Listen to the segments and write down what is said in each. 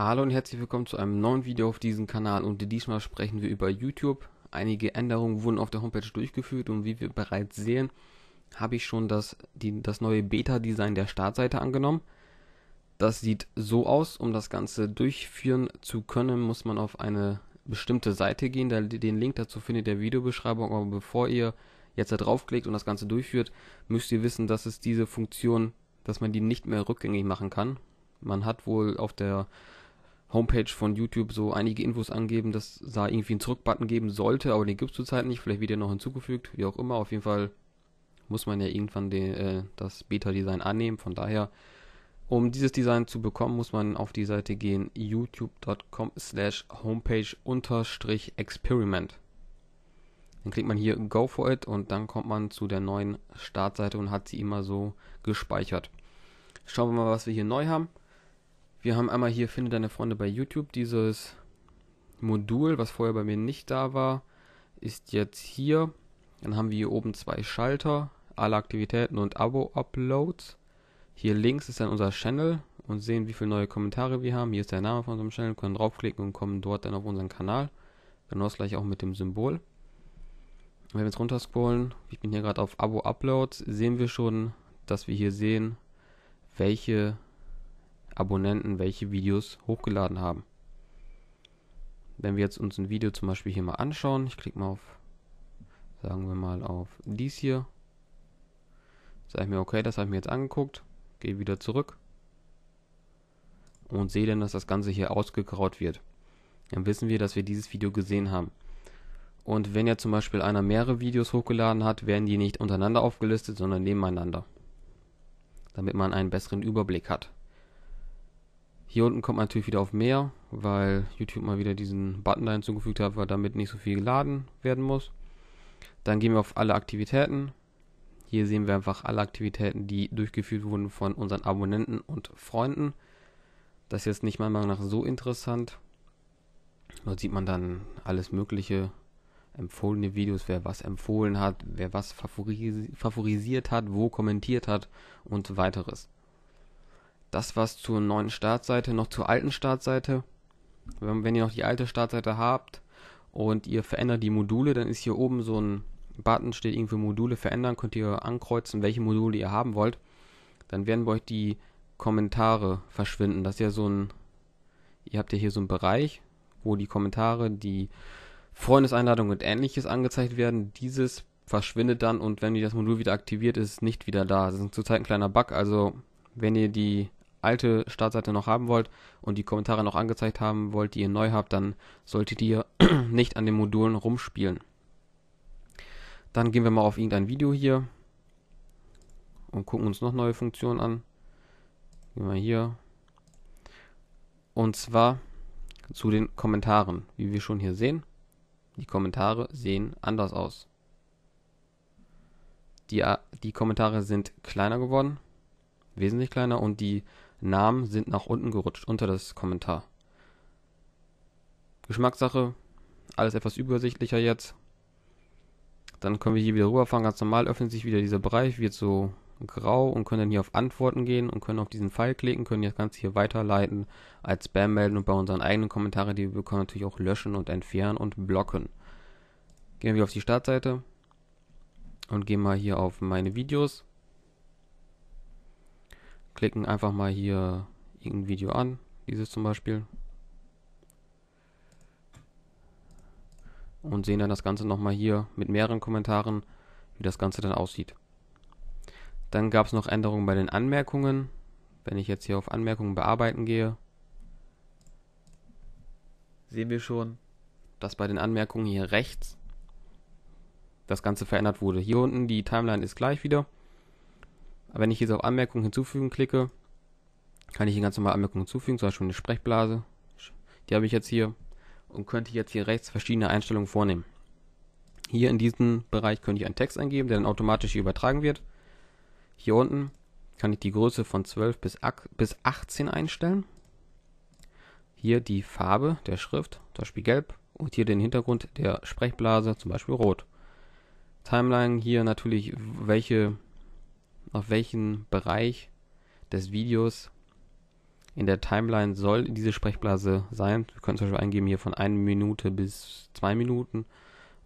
Hallo und herzlich willkommen zu einem neuen Video auf diesem Kanal und diesmal sprechen wir über YouTube. Einige Änderungen wurden auf der Homepage durchgeführt und wie wir bereits sehen, habe ich schon das, die, das neue Beta-Design der Startseite angenommen. Das sieht so aus, um das Ganze durchführen zu können, muss man auf eine bestimmte Seite gehen. Den Link dazu findet ihr in der Videobeschreibung, aber bevor ihr jetzt da draufklickt und das Ganze durchführt, müsst ihr wissen, dass es diese Funktion, dass man die nicht mehr rückgängig machen kann. Man hat wohl auf der Homepage von YouTube so einige Infos angeben, dass es da irgendwie einen Zurückbutton geben sollte, aber den gibt es zurzeit nicht. Vielleicht wird er noch hinzugefügt, wie auch immer. Auf jeden Fall muss man ja irgendwann den, äh, das Beta-Design annehmen. Von daher, um dieses Design zu bekommen, muss man auf die Seite gehen youtube.com slash homepage experiment. Dann klickt man hier Go for it und dann kommt man zu der neuen Startseite und hat sie immer so gespeichert. Schauen wir mal, was wir hier neu haben. Wir haben einmal hier Finde deine Freunde bei YouTube. Dieses Modul, was vorher bei mir nicht da war, ist jetzt hier. Dann haben wir hier oben zwei Schalter, alle Aktivitäten und Abo-Uploads. Hier links ist dann unser Channel und sehen, wie viele neue Kommentare wir haben. Hier ist der Name von unserem Channel, können draufklicken und kommen dort dann auf unseren Kanal. Genau das gleiche auch mit dem Symbol. Wenn wir jetzt runterscrollen, ich bin hier gerade auf Abo-Uploads, sehen wir schon, dass wir hier sehen, welche Abonnenten welche Videos hochgeladen haben. Wenn wir jetzt uns ein Video zum Beispiel hier mal anschauen, ich klicke mal auf, sagen wir mal auf dies hier, sage ich mir, okay, das habe ich mir jetzt angeguckt, gehe wieder zurück und sehe dann, dass das Ganze hier ausgegraut wird. Dann wissen wir, dass wir dieses Video gesehen haben. Und wenn ja zum Beispiel einer mehrere Videos hochgeladen hat, werden die nicht untereinander aufgelistet, sondern nebeneinander. Damit man einen besseren Überblick hat. Hier unten kommt man natürlich wieder auf mehr, weil YouTube mal wieder diesen Button da hinzugefügt hat, weil damit nicht so viel geladen werden muss. Dann gehen wir auf alle Aktivitäten. Hier sehen wir einfach alle Aktivitäten, die durchgeführt wurden von unseren Abonnenten und Freunden. Das ist jetzt nicht meiner Meinung nach so interessant. Dort sieht man dann alles Mögliche, empfohlene Videos, wer was empfohlen hat, wer was favorisiert hat, wo kommentiert hat und weiteres. Das war's zur neuen Startseite, noch zur alten Startseite. Wenn, wenn ihr noch die alte Startseite habt und ihr verändert die Module, dann ist hier oben so ein Button, steht irgendwie Module verändern, könnt ihr ankreuzen, welche Module ihr haben wollt. Dann werden bei euch die Kommentare verschwinden. Das ist ja so ein, ihr habt ja hier so einen Bereich, wo die Kommentare, die Freundeseinladung und ähnliches angezeigt werden. Dieses verschwindet dann und wenn ihr das Modul wieder aktiviert, ist es nicht wieder da. Das ist zurzeit ein kleiner Bug, also wenn ihr die alte Startseite noch haben wollt und die Kommentare noch angezeigt haben wollt, die ihr neu habt, dann solltet ihr nicht an den Modulen rumspielen. Dann gehen wir mal auf irgendein Video hier und gucken uns noch neue Funktionen an. Gehen wir hier. Und zwar zu den Kommentaren. Wie wir schon hier sehen, die Kommentare sehen anders aus. Die, die Kommentare sind kleiner geworden, wesentlich kleiner und die Namen sind nach unten gerutscht unter das Kommentar. Geschmackssache, alles etwas übersichtlicher jetzt. Dann können wir hier wieder rüberfahren, ganz normal öffnet sich wieder dieser Bereich, wird so grau und können dann hier auf Antworten gehen und können auf diesen Pfeil klicken, können das Ganze hier weiterleiten, als Spam melden und bei unseren eigenen Kommentaren, die wir bekommen, natürlich auch löschen und entfernen und blocken. Gehen wir auf die Startseite und gehen mal hier auf meine Videos klicken einfach mal hier irgendein Video an, dieses zum Beispiel. Und sehen dann das Ganze nochmal hier mit mehreren Kommentaren, wie das Ganze dann aussieht. Dann gab es noch Änderungen bei den Anmerkungen. Wenn ich jetzt hier auf Anmerkungen bearbeiten gehe, sehen wir schon, dass bei den Anmerkungen hier rechts das Ganze verändert wurde. Hier unten die Timeline ist gleich wieder. Wenn ich jetzt auf Anmerkungen hinzufügen klicke, kann ich hier ganz normal Anmerkungen hinzufügen, zum Beispiel eine Sprechblase. Die habe ich jetzt hier und könnte jetzt hier rechts verschiedene Einstellungen vornehmen. Hier in diesem Bereich könnte ich einen Text eingeben, der dann automatisch hier übertragen wird. Hier unten kann ich die Größe von 12 bis 18 einstellen. Hier die Farbe der Schrift, zum Beispiel gelb. Und hier den Hintergrund der Sprechblase, zum Beispiel rot. Timeline hier natürlich, welche auf welchen Bereich des Videos in der Timeline soll diese Sprechblase sein. Wir können zum Beispiel eingeben hier von 1 Minute bis 2 Minuten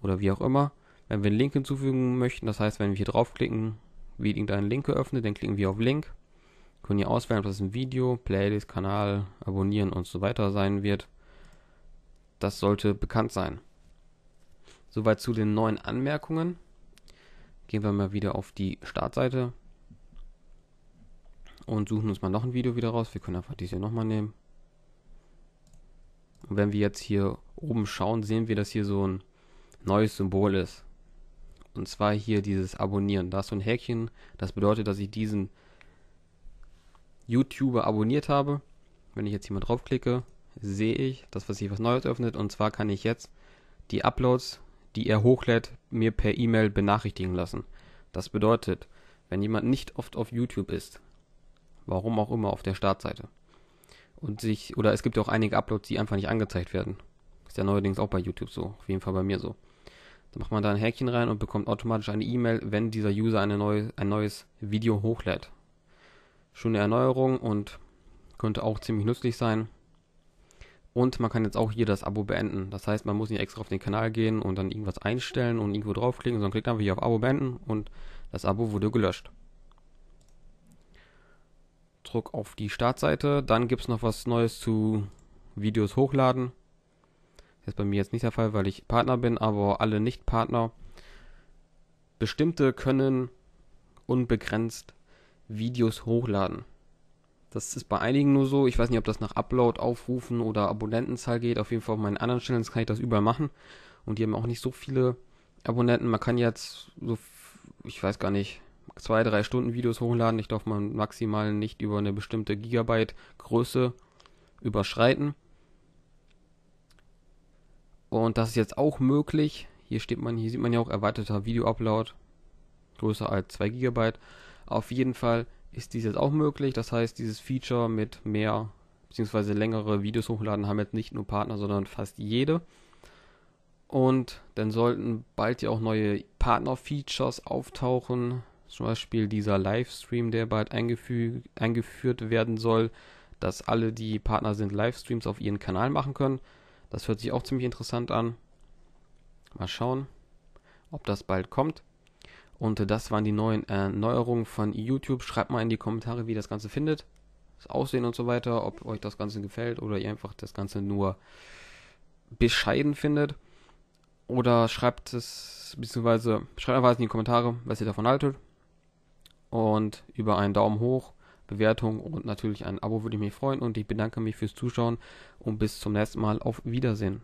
oder wie auch immer. Wenn wir einen Link hinzufügen möchten, das heißt, wenn wir hier draufklicken, wie irgendein Link geöffnet, dann klicken wir auf Link, können hier auswählen, ob das ein Video, Playlist, Kanal, Abonnieren und so weiter sein wird. Das sollte bekannt sein. Soweit zu den neuen Anmerkungen. Gehen wir mal wieder auf die Startseite und suchen uns mal noch ein Video wieder raus. Wir können einfach dieses hier nochmal nehmen. Und wenn wir jetzt hier oben schauen, sehen wir, dass hier so ein neues Symbol ist. Und zwar hier dieses Abonnieren. Da ist so ein Häkchen. Das bedeutet, dass ich diesen YouTuber abonniert habe. Wenn ich jetzt hier mal draufklicke, sehe ich, dass was sich was Neues öffnet. Und zwar kann ich jetzt die Uploads, die er hochlädt, mir per E-Mail benachrichtigen lassen. Das bedeutet, wenn jemand nicht oft auf YouTube ist, Warum auch immer auf der Startseite. Und sich, oder es gibt ja auch einige Uploads, die einfach nicht angezeigt werden. Ist ja neuerdings auch bei YouTube so, auf jeden Fall bei mir so. Dann macht man da ein Häkchen rein und bekommt automatisch eine E-Mail, wenn dieser User eine neue, ein neues Video hochlädt. Schöne Erneuerung und könnte auch ziemlich nützlich sein. Und man kann jetzt auch hier das Abo beenden. Das heißt, man muss nicht extra auf den Kanal gehen und dann irgendwas einstellen und irgendwo draufklicken, sondern klickt einfach hier auf Abo beenden und das Abo wurde gelöscht. Knopfdruck auf die Startseite. Dann gibt es noch was Neues zu Videos hochladen. Das ist bei mir jetzt nicht der Fall, weil ich Partner bin, aber alle Nicht-Partner. Bestimmte können unbegrenzt Videos hochladen. Das ist bei einigen nur so. Ich weiß nicht, ob das nach Upload, Aufrufen oder Abonnentenzahl geht. Auf jeden Fall auf meinen anderen Channels kann ich das überall machen. Und die haben auch nicht so viele Abonnenten. Man kann jetzt so, ich weiß gar nicht, zwei, drei Stunden Videos hochladen. Ich darf man maximal nicht über eine bestimmte Gigabyte Größe überschreiten. Und das ist jetzt auch möglich. Hier steht man, hier sieht man ja auch erweiterter Video-Upload größer als 2 GB. Auf jeden Fall ist dies jetzt auch möglich. Das heißt, dieses Feature mit mehr bzw. längere Videos hochladen haben jetzt nicht nur Partner, sondern fast jede. Und dann sollten bald ja auch neue Partner-Features auftauchen, zum Beispiel dieser Livestream, der bald eingefü eingeführt werden soll, dass alle, die Partner sind, Livestreams auf ihren Kanal machen können. Das hört sich auch ziemlich interessant an. Mal schauen, ob das bald kommt. Und das waren die neuen Erneuerungen äh, von YouTube. Schreibt mal in die Kommentare, wie ihr das Ganze findet. Das Aussehen und so weiter, ob euch das Ganze gefällt oder ihr einfach das Ganze nur bescheiden findet. Oder schreibt es, beziehungsweise schreibt einfach in die Kommentare, was ihr davon haltet. Und über einen Daumen hoch, Bewertung und natürlich ein Abo würde ich mich freuen. Und ich bedanke mich fürs Zuschauen und bis zum nächsten Mal. Auf Wiedersehen.